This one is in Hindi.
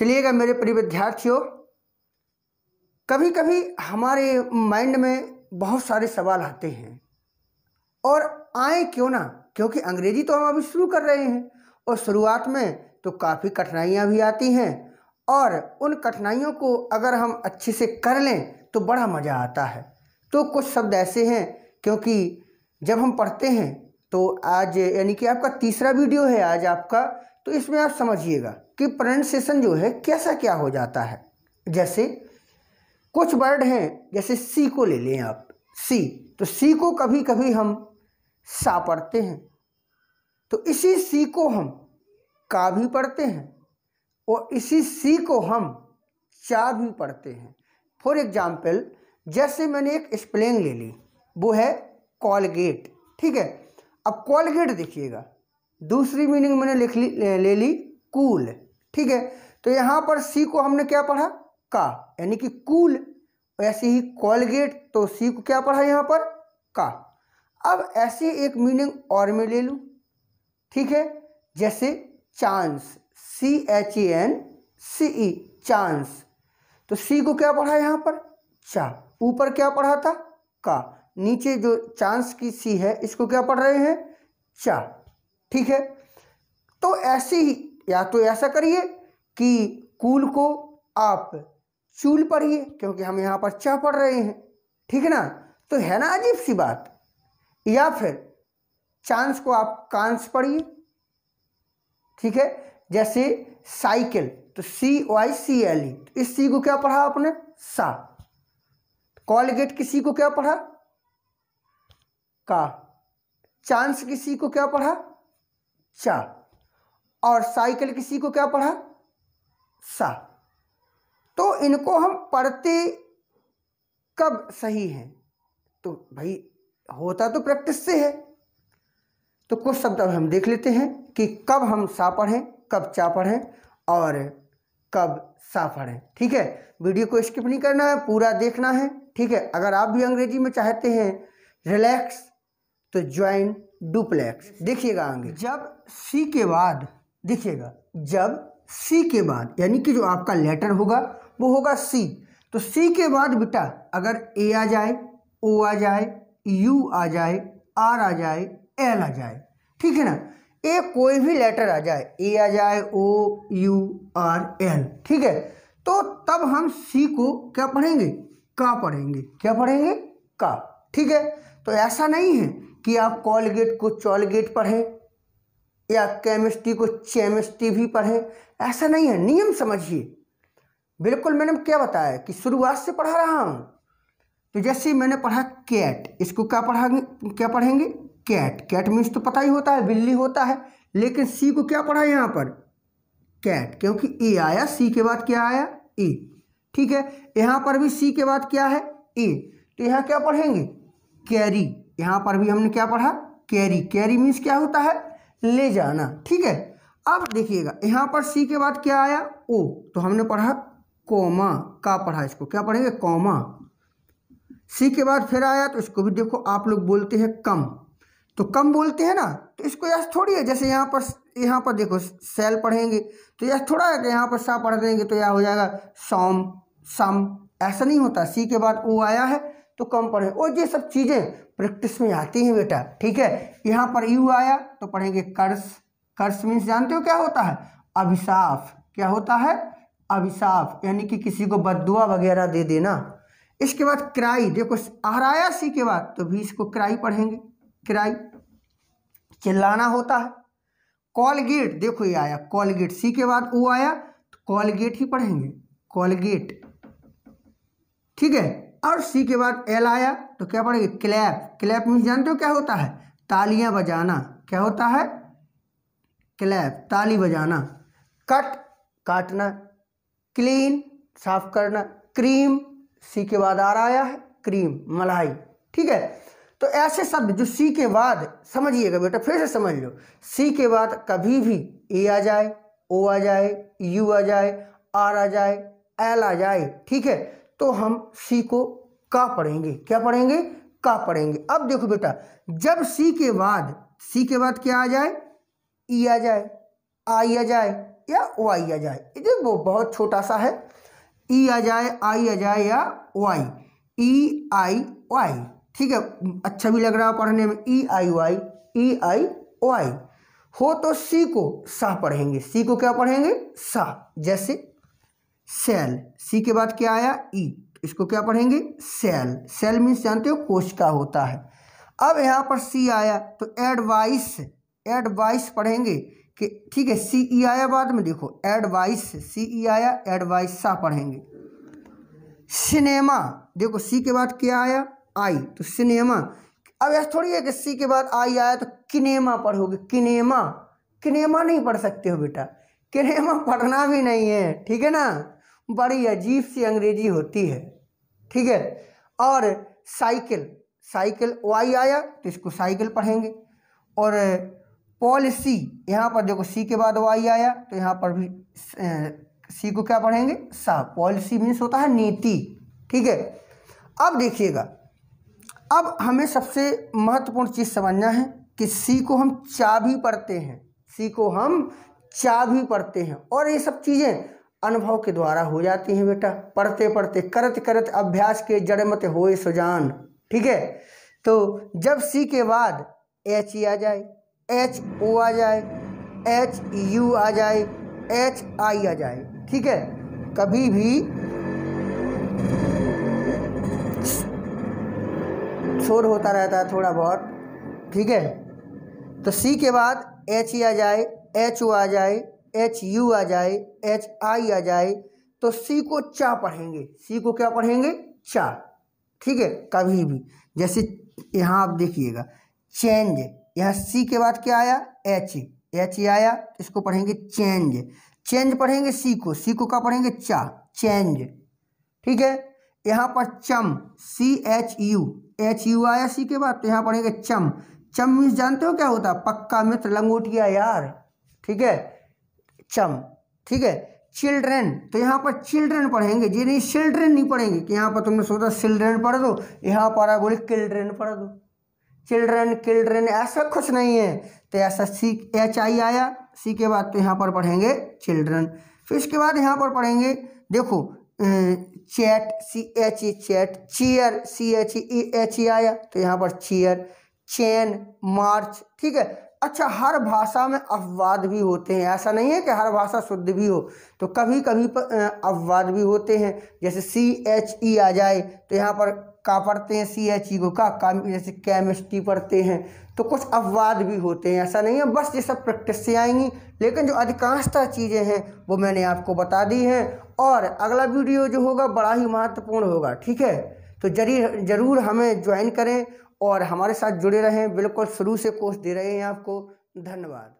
चलिएगा मेरे प्रिय विद्यार्थियों कभी कभी हमारे माइंड में बहुत सारे सवाल आते हैं और आए क्यों ना क्योंकि अंग्रेजी तो हम अभी शुरू कर रहे हैं और शुरुआत में तो काफ़ी कठिनाइयाँ भी आती हैं और उन कठिनाइयों को अगर हम अच्छे से कर लें तो बड़ा मज़ा आता है तो कुछ शब्द ऐसे हैं क्योंकि जब हम पढ़ते हैं तो आज यानी कि आपका तीसरा वीडियो है आज आपका तो इसमें आप समझिएगा कि प्रोनाउंसिएशन जो है कैसा क्या हो जाता है जैसे कुछ वर्ड हैं जैसे सी को ले लें आप सी तो सी को कभी कभी हम सा पढ़ते हैं तो इसी सी को हम का भी पढ़ते हैं और इसी सी को हम चा भी पढ़ते हैं फॉर एग्जाम्पल जैसे मैंने एक स्प्लेन ले ली वो है कॉलगेट ठीक है अब कॉलगेट देखिएगा दूसरी मीनिंग मैंने लिख ली ले ली कूल ठीक है तो यहाँ पर सी को हमने क्या पढ़ा का यानी कि कूल ऐसे ही कॉलगेट तो सी को क्या पढ़ा यहाँ पर का अब ऐसे एक मीनिंग और मैं ले लूँ ठीक है जैसे chance C H A N C E chance तो सी को क्या पढ़ा यहाँ पर चा ऊपर क्या पढ़ा था का नीचे जो चांस की सी है इसको क्या पढ़ रहे हैं चा ठीक है तो ऐसे ही या तो ऐसा करिए कि कूल को आप चूल पढ़िए क्योंकि हम यहाँ पर चाह पढ़ रहे हैं ठीक है ना तो है ना अजीब सी बात या फिर चांस को आप कांस पढ़िए ठीक है जैसे साइकिल तो सी वाई सी एल ई तो इस सी को क्या पढ़ा आपने सा कॉलगेट किसी को क्या पढ़ा का चांस किसी को क्या पढ़ा चा और साइकिल किसी को क्या पढ़ा सा तो इनको हम पढ़ते कब सही है तो भाई होता तो प्रैक्टिस से है तो कुछ शब्द अब हम देख लेते हैं कि कब हम सा पढ़ें कब चा पढ़ें और कब सा पढ़ें ठीक है वीडियो को स्किप नहीं करना है पूरा देखना है ठीक है अगर आप भी अंग्रेजी में चाहते हैं रिलैक्स तो ज्वाइन डुप्लेक्स देखिएगा आगे जब सी के बाद देखिएगा जब सी के बाद यानी कि जो आपका लेटर होगा वो होगा सी तो सी के बाद बेटा अगर ए आ जाए ओ आ जाए यू आ जाए आर आ जाए एल आ जाए ठीक है ना ए कोई भी लेटर आ जाए ए आ जाए ओ यू आर एल ठीक है तो तब हम सी को क्या पढ़ेंगे का पढ़ेंगे क्या पढ़ेंगे का ठीक है तो ऐसा नहीं है कि आप कॉलगेट को चॉलगेट पढ़ें या केमिस्ट्री को चेमिस्ट्री भी पढ़ें ऐसा नहीं है नियम समझिए बिल्कुल मैंने क्या बताया कि शुरुआत से पढ़ा रहा हूँ तो जैसे मैंने पढ़ा कैट इसको क्या पढ़ा क्या पढ़ेंगे कैट कैट मीन्स तो पता ही होता है बिल्ली होता है लेकिन सी को क्या पढ़ा यहाँ पर कैट क्योंकि ए आया सी के बाद क्या आया ए ठीक है यहाँ पर भी सी के बाद क्या है ए तो यहाँ क्या पढ़ेंगे कैरी यहाँ पर भी हमने क्या पढ़ा कैरी कैरी मीन्स क्या होता है ले जाना ठीक है अब देखिएगा यहाँ पर सी के बाद क्या आया ओ तो हमने पढ़ा कॉमा का पढ़ा इसको क्या पढ़ेंगे कॉमा सी के बाद फिर आया तो इसको भी देखो आप लोग बोलते हैं कम तो कम बोलते हैं ना तो इसको यश थोड़ी है जैसे यहाँ पर यहाँ पर देखो सेल पढ़ेंगे तो यश थोड़ा है कि तो यहाँ पर सा पढ़ देंगे तो यह हो जाएगा सौम सम ऐसा नहीं होता सी के बाद ओ आया है तो कम पढ़ें और ये सब चीज़ें प्रैक्टिस में आती हैं बेटा ठीक है यहाँ पर यू आया तो पढ़ेंगे कर्स कर्स मीन्स जानते हो क्या होता है अभिशाफ क्या होता है अभिशाफ यानी कि किसी को बदुआ वगैरह दे देना इसके बाद क्राई देखो आहराया सी के बाद तो भी इसको क्राई पढ़ेंगे क्राई चिल्लाना होता है कॉलगेट देखो ये आया कॉलगेट सी के बाद वो आया तो कॉलगेट ही पढ़ेंगे कॉलगेट ठीक है और सी के बाद एल आया तो क्या पड़ेगा क्लैप क्लैप मीन जानते हो क्या होता है तालियां बजाना क्या होता है क्लैप ताली बजाना कट काटना क्लीन साफ करना क्रीम सी के बाद आ रहा है क्रीम मलाई ठीक है तो ऐसे शब्द जो सी के बाद समझिएगा बेटा फिर से समझ लो सी के बाद कभी भी ए आ जाए ओ आ जाए यू आ जाए आर आ जाए एल आ जाए ठीक है तो हम सी को का पढ़ेंगे क्या पढ़ेंगे का पढ़ेंगे अब देखो बेटा जब सी के बाद सी के बाद क्या आ जाए ई आ जाए आई आ जाए या वाई आ जाए ये वो बहुत छोटा सा है ई आ जाए आई आ जाए या वाई ई आई वाई ठीक है अच्छा भी लग रहा है पढ़ने में ई आई वाई ई आई वाई हो तो सी को सा पढ़ेंगे सी को क्या पढ़ेंगे सा जैसे सेल सी के बाद क्या आया ई तो इसको क्या पढ़ेंगे सेल सेल मीन्स जानते हो कोशिका होता है अब यहाँ पर सी आया तो एडवाइस एडवाइस पढ़ेंगे कि ठीक है सी ई आया बाद में देखो एडवाइस सी ई आया सा पढ़ेंगे सिनेमा देखो सी के बाद क्या आया आई तो सिनेमा अब ऐसा थोड़ी है कि सी के बाद आई आया तो किनेमा पढ़ोगे किनेमा किनेमा नहीं पढ़ सकते हो बेटा किनेमा पढ़ना भी नहीं है ठीक है ना बड़ी अजीब सी अंग्रेजी होती है ठीक है और साइकिल साइकिल वाई आया तो इसको साइकिल पढ़ेंगे और पॉलिसी यहाँ पर देखो सी के बाद वाई आया तो यहाँ पर भी सी को क्या पढ़ेंगे सा पॉलिसी मीन्स होता है नीति ठीक है अब देखिएगा अब हमें सबसे महत्वपूर्ण चीज़ समझना है कि सी को हम चा भी पढ़ते हैं सी को हम चा भी पढ़ते हैं और ये सब चीज़ें अनुभव के द्वारा हो जाती हैं बेटा पढ़ते पढ़ते करत करत अभ्यास के जड़मत होए सुजान ठीक है तो जब सी के बाद एच ई आ जाए एच ओ आ जाए एच यू आ जाए एच आई आ जाए ठीक है कभी भी शोर होता रहता है थोड़ा बहुत ठीक है तो सी के बाद एच ई आ जाए एच ओ आ जाए एच यू आ जाए एच आई आ जाए तो सी को चा पढ़ेंगे सी को क्या पढ़ेंगे चा ठीक है कभी भी जैसे यहाँ आप देखिएगा चेंज यहाँ सी के बाद क्या आया एच एच आया इसको पढ़ेंगे चेंज चेंज पढ़ेंगे सी को सी को क्या पढ़ेंगे चा चेंज ठीक है यहाँ पर chum C H U H U आया सी के बाद तो यहाँ पढ़ेंगे चम चम मीन्स जानते हो क्या होता है पक्का मित्र लंगोटिया यार ठीक है चम ठीक है चिल्ड्रेन तो यहाँ पर चिल्ड्रेन पढ़ेंगे जी नहीं चिल्ड्रेन नहीं पढ़ेंगे कि यहाँ पर तुमने सोचा चिल्ड्रेन पढ़ दो यहाँ पर आ बोले किल्ड्रेन पढ़ दो चिल्ड्रेन किल्ड्रेन ऐसा कुछ नहीं है तो ऐसा सी एच आई आया सी के बाद तो यहाँ पर पढ़ेंगे चिल्ड्रन फिर इसके बाद यहाँ पर पढ़ेंगे देखो chat C H E chat chair C H E H E आया तो यहाँ पर चेयर चैन मार्च ठीक है अच्छा हर भाषा में अपवाद भी होते हैं ऐसा नहीं है कि हर भाषा शुद्ध भी हो तो कभी कभी अपवाद भी होते हैं जैसे सी एच ई आ जाए तो यहाँ पर का पढ़ते हैं सी एच ई को का, का जैसे केमिस्ट्री पढ़ते हैं तो कुछ अपवाद भी होते हैं ऐसा नहीं है बस ये सब प्रैक्टिस से आएंगी लेकिन जो अधिकांशतः चीज़ें हैं वो मैंने आपको बता दी हैं और अगला वीडियो जो होगा बड़ा ही महत्वपूर्ण होगा ठीक है तो जरूर जरूर हमें ज्वाइन करें और हमारे साथ जुड़े रहें बिल्कुल शुरू से कोर्स दे रहे हैं आपको धन्यवाद